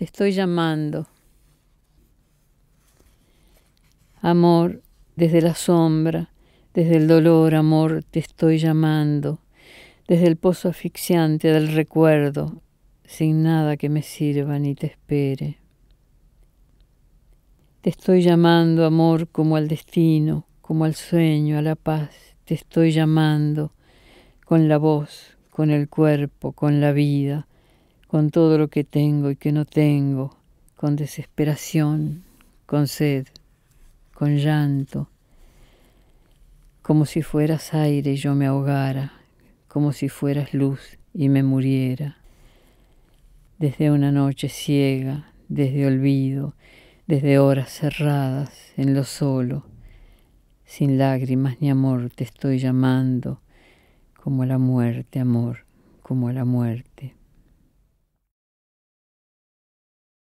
Te estoy llamando. Amor, desde la sombra, desde el dolor, amor, te estoy llamando. Desde el pozo asfixiante del recuerdo, sin nada que me sirva ni te espere. Te estoy llamando, amor, como al destino, como al sueño, a la paz. Te estoy llamando con la voz, con el cuerpo, con la vida, con todo lo que tengo y que no tengo, con desesperación, con sed, con llanto, como si fueras aire y yo me ahogara, como si fueras luz y me muriera, desde una noche ciega, desde olvido, desde horas cerradas, en lo solo, sin lágrimas ni amor te estoy llamando, como a la muerte, amor, como a la muerte.